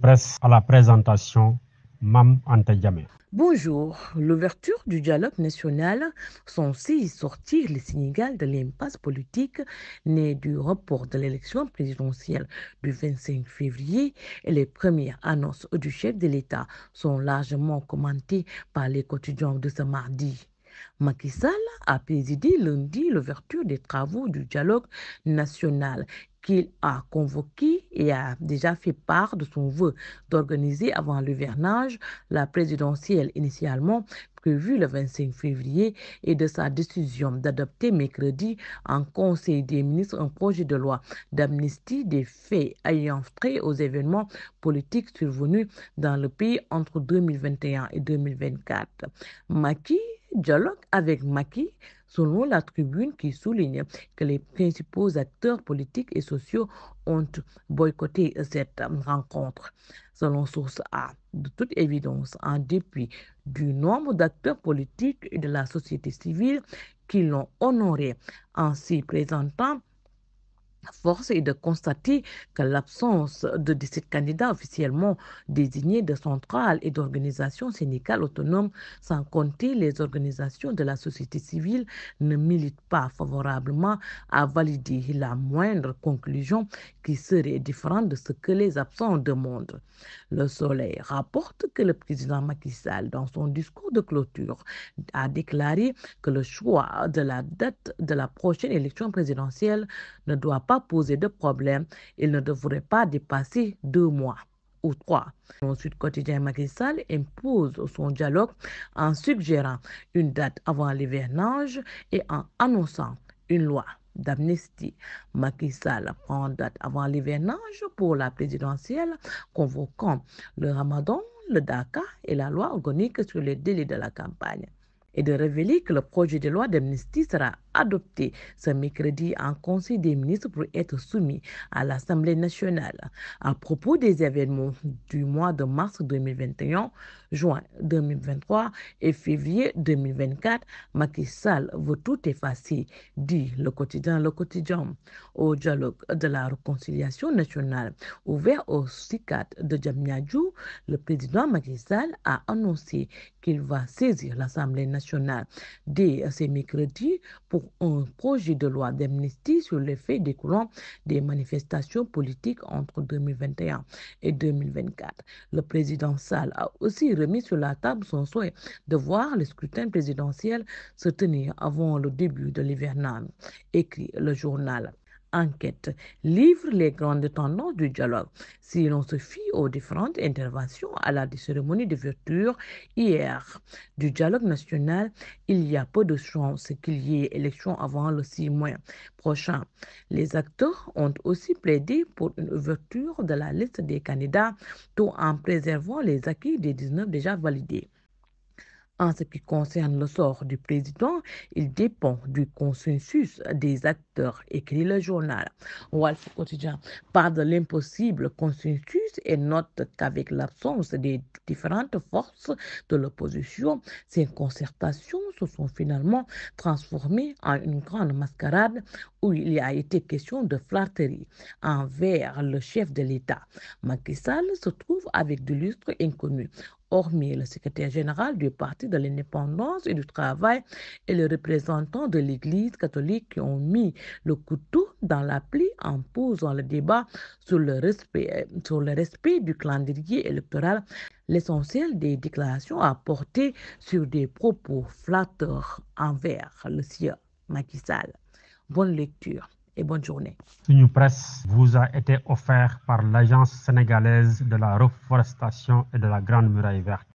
Presse à la présentation Mam Anta Bonjour. L'ouverture du dialogue national sont sortir le Sénégal de l'impasse politique née du report de l'élection présidentielle du 25 février et les premières annonces du chef de l'État sont largement commentées par les quotidiens de ce mardi. Macky Sall a présidé lundi l'ouverture des travaux du dialogue national qu'il a convoqué et a déjà fait part de son vœu d'organiser avant l'hivernage la présidentielle initialement prévue le 25 février et de sa décision d'adopter mercredi en Conseil des ministres un projet de loi d'amnistie des faits ayant trait aux événements politiques survenus dans le pays entre 2021 et 2024. Macky dialogue avec Maki, selon la tribune qui souligne que les principaux acteurs politiques et sociaux ont boycotté cette rencontre. Selon source A, de toute évidence, en dépit du nombre d'acteurs politiques et de la société civile qui l'ont honoré en s'y présentant, Force est de constater que l'absence de 17 candidats officiellement désignés de centrales et d'organisations syndicales autonomes, sans compter les organisations de la société civile, ne milite pas favorablement à valider la moindre conclusion qui serait différente de ce que les absents demandent. Le Soleil rapporte que le président Macky Sall, dans son discours de clôture, a déclaré que le choix de la date de la prochaine élection présidentielle ne doit pas poser de problème. Il ne devrait pas dépasser deux mois ou trois. Ensuite, quotidien Macky Sall impose son dialogue en suggérant une date avant l'hivernage et en annonçant une loi d'amnistie. Macky Sall prend date avant l'hivernage pour la présidentielle, convoquant le ramadan, le Dakar et la loi organique sur les délais de la campagne et de révéler que le projet de loi d'amnistie sera adopté ce mercredi en Conseil des ministres pour être soumis à l'Assemblée nationale. À propos des événements du mois de mars 2021, juin 2023 et février 2024, Macky Sall veut tout effacer, dit le quotidien Le Quotidien. Au dialogue de la réconciliation nationale ouvert au SICAT de Djamnyadjou, le président Macky Sall a annoncé qu'il va saisir l'Assemblée nationale dès ce mercredi pour un projet de loi d'amnistie sur les faits découlant des manifestations politiques entre 2021 et 2024. Le président Sall a aussi remis sur la table son souhait de voir le scrutin présidentiel se tenir avant le début de l'hivernage, écrit le journal enquête, livre les grandes tendances du dialogue. Si l'on se fie aux différentes interventions à la cérémonie d'ouverture hier du dialogue national, il y a peu de chances qu'il y ait élection avant le 6 mois prochain. Les acteurs ont aussi plaidé pour une ouverture de la liste des candidats tout en préservant les acquis des 19 déjà validés. En ce qui concerne le sort du président, il dépend du consensus des acteurs, écrit le journal. Walf Quotidien parle de l'impossible consensus et note qu'avec l'absence des différentes forces de l'opposition, ces concertations se sont finalement transformées en une grande mascarade où il y a été question de flatterie envers le chef de l'État. Macky Sall se trouve avec de lustres inconnus hormis le secrétaire général du Parti de l'indépendance et du travail et les représentants de l'Église catholique qui ont mis le couteau dans la en posant le débat sur le respect, sur le respect du calendrier électoral. L'essentiel des déclarations a porté sur des propos flatteurs envers le sieur Macky Bonne lecture et bonne journée. Une presse vous a été offerte par l'Agence sénégalaise de la reforestation et de la Grande Muraille verte.